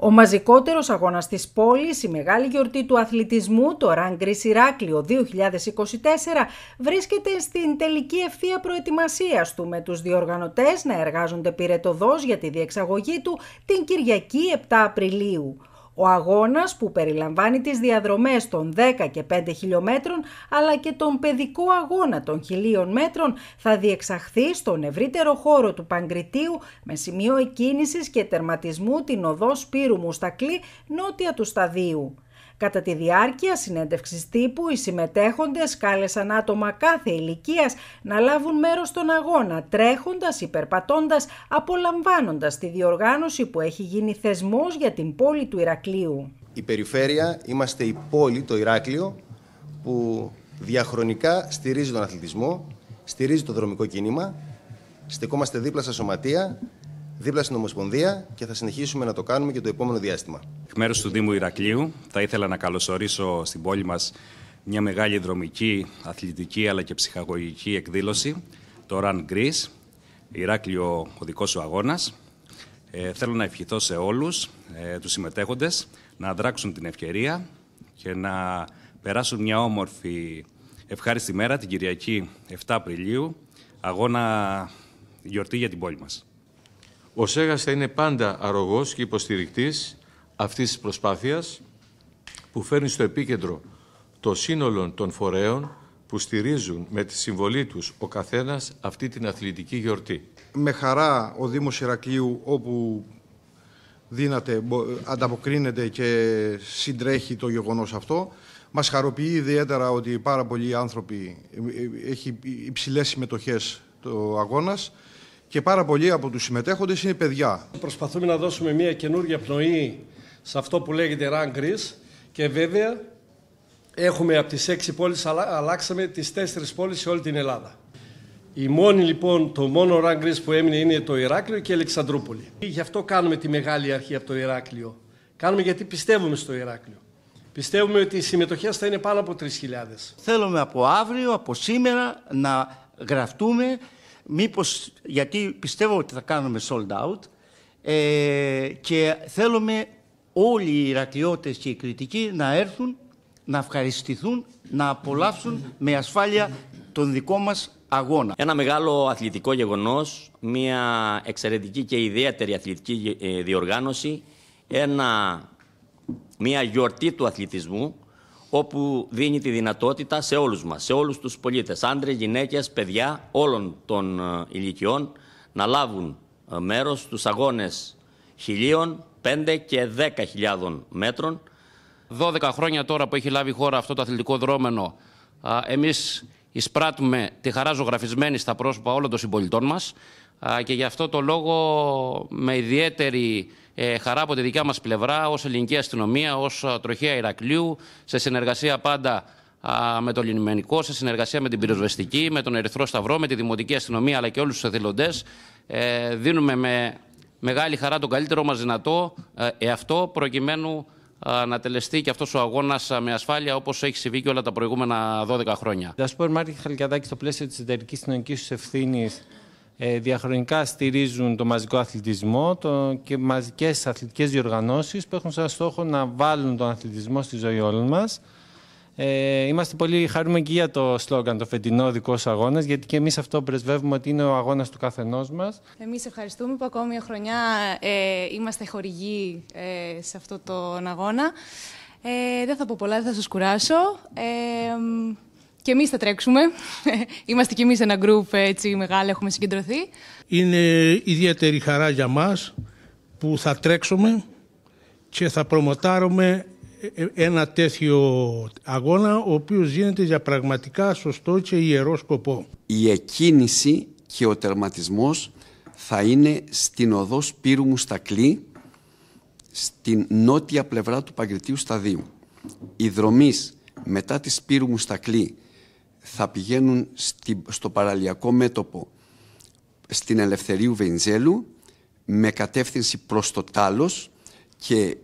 Ο μαζικότερος αγώνας της πόλης, η μεγάλη γιορτή του αθλητισμού, το Ραγκρι Ηράκλειο 2024, βρίσκεται στην τελική ευθεία προετοιμασίας του με τους διοργανωτές να εργάζονται πυρετοδός για τη διεξαγωγή του την Κυριακή 7 Απριλίου. Ο αγώνας που περιλαμβάνει τις διαδρομές των 10 και 5 χιλιόμετρων αλλά και τον παιδικό αγώνα των χιλίων μέτρων θα διεξαχθεί στον ευρύτερο χώρο του Παγκριτίου με σημείο εκκίνησης και τερματισμού την οδό Σπύρου Μουστακλή νότια του σταδίου. Κατά τη διάρκεια συνέντευξης τύπου, οι συμμετέχοντες κάλεσαν άτομα κάθε ηλικίας να λάβουν μέρος στον αγώνα, τρέχοντας, υπερπατώντας, απολαμβάνοντας τη διοργάνωση που έχει γίνει θεσμός για την πόλη του Ηρακλείου. Η περιφέρεια, είμαστε η πόλη, το Ηράκλειο, που διαχρονικά στηρίζει τον αθλητισμό, στηρίζει το δρομικό κίνημα, στεκόμαστε δίπλα στα σωματεία δίπλα στην Ομοσπονδία και θα συνεχίσουμε να το κάνουμε και το επόμενο διάστημα. Εκ μέρους του Δήμου Ηρακλείου, θα ήθελα να καλωσορίσω στην πόλη μας μια μεγάλη δρομική, αθλητική αλλά και ψυχαγωγική εκδήλωση, το Run Greece, Ηράκλειο ο δικός σου αγώνας. Ε, θέλω να ευχηθώ σε όλους ε, τους συμμετέχοντες να δράξουν την ευκαιρία και να περάσουν μια όμορφη ευχάριστη μέρα την Κυριακή 7 Απριλίου, αγώνα γιορτή για την πόλη μας. Ο Σέγας θα είναι πάντα αρρωγός και υποστηρικτής αυτής της προσπάθειας που φέρνει στο επίκεντρο το σύνολο των φορέων που στηρίζουν με τη συμβολή τους ο καθένας αυτή την αθλητική γιορτή. Με χαρά ο Δήμος Ηρακλείου όπου δύναται, ανταποκρίνεται και συντρέχει το γεγονός αυτό. Μας χαροποιεί ιδιαίτερα ότι πάρα πολλοί άνθρωποι ε, ε, έχει υψηλές συμμετοχές το αγώνας και πάρα πολλοί από τους συμμετέχοντες είναι παιδιά. Προσπαθούμε να δώσουμε μια καινούργια πνοή σε αυτό που λέγεται Run Greece και βέβαια έχουμε από τις έξι πόλεις αλλάξαμε τις τέσσερις πόλεις σε όλη την Ελλάδα. Η μόνη λοιπόν, το μόνο Run Greece που έμεινε είναι το Ηράκλειο και η Αλεξανδρούπολη. Γι' αυτό κάνουμε τη μεγάλη αρχή από το Ηράκλειο. Κάνουμε γιατί πιστεύουμε στο Ηράκλειο. Πιστεύουμε ότι οι συμμετοχές θα είναι πάνω από 3.000. Θέλουμε από αύριο, από σήμερα να γραφτούμε μήπως, γιατί πιστεύω ότι θα κάνουμε sold out ε, και θέλουμε όλοι οι Ηρακλειώτες και οι κριτικοί να έρθουν, να ευχαριστηθούν, να απολαύσουν με ασφάλεια τον δικό μας αγώνα. Ένα μεγάλο αθλητικό γεγονός, μια εξαιρετική και ιδιαίτερη αθλητική ε, διοργάνωση, ένα, μια γιορτή του αθλητισμού, όπου δίνει τη δυνατότητα σε όλους μας, σε όλους τους πολίτες, άντρες, γυναίκες, παιδιά όλων των ε, ηλικιών να λάβουν ε, μέρος στους αγώνες χιλίων, πέντε και δέκα χιλιάδων μέτρων. Δώδεκα χρόνια τώρα που έχει λάβει η χώρα αυτό το αθλητικό δρόμενο, εμείς εισπράττουμε τη χαρά ζωγραφισμένη στα πρόσωπα όλων των συμπολιτών μας και γι' αυτό το λόγο με ιδιαίτερη ε, χαρά από τη δικιά μας πλευρά ως ελληνική αστυνομία, ως τροχιά Ηρακλείου, σε συνεργασία πάντα με το λιμενικό, σε συνεργασία με την Πυροσβεστική, με τον Ερυθρό Σταυρό, με τη Δημοτική Αστυνομία αλλά και όλους τους εθελοντές, ε, δίνουμε με μεγάλη χαρά τον καλύτερό μας δυνατό ε, εαυτό προκειμένου να τελεστεί και αυτός ο αγώνας ε, με ασφάλεια όπως έχει συμβεί και όλα τα προηγούμενα 12 χρόνια. Τα σπορ μάρκετ Χαλκιαδάκη, στο πλαίσιο της εταιρικής κοινωνική τους ευθύνης ε, διαχρονικά στηρίζουν το μαζικό αθλητισμό και μαζικές αθλητικές διοργανώσεις που έχουν σαν στόχο να βάλουν τον αθλητισμό στη ζωή όλων μας. Ε, είμαστε πολύ χαρούμενοι και για το σλόγγαν, το φετινό δικό σου αγώνας, γιατί και εμείς αυτό πρεσβεύουμε ότι είναι ο αγώνας του καθενός μας. Εμείς ευχαριστούμε που ακόμη μια χρονιά ε, είμαστε χορηγοί ε, σε αυτόν τον αγώνα. Ε, δεν θα πω πολλά, δεν θα σας κουράσω. Ε, και εμείς θα τρέξουμε. είμαστε κι εμείς ένα γκρουπ ε, έτσι μεγάλο, έχουμε συγκεντρωθεί. Είναι ιδιαίτερη χαρά για μας που θα τρέξουμε και θα προμοτάρουμε ε, ε, ένα τέτοιο αγώνα ο οποίος γίνεται για πραγματικά σωστό και ιερό σκοπό. Η εκκίνηση και ο τερματισμός θα είναι στην οδό Σπύρου Μουστακλή στην νότια πλευρά του Παγκριτίου Σταδίου. Οι δρομείς μετά τη Σπύρου Μουστακλή θα πηγαίνουν στο παραλιακό μέτωπο στην Ελευθερίου Βενιζέλου με κατεύθυνση προς το Τάλος και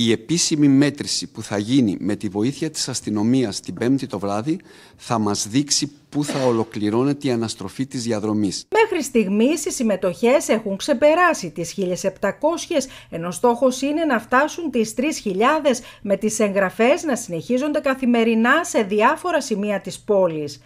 η επίσημη μέτρηση που θα γίνει με τη βοήθεια της αστυνομίας την Πέμπτη το βράδυ θα μας δείξει πού θα ολοκληρώνεται η αναστροφή της διαδρομής. Μέχρι στιγμής οι συμμετοχές έχουν ξεπεράσει τις 1.700 ενώ στόχος είναι να φτάσουν τις 3.000 με τις εγγραφές να συνεχίζονται καθημερινά σε διάφορα σημεία της πόλης.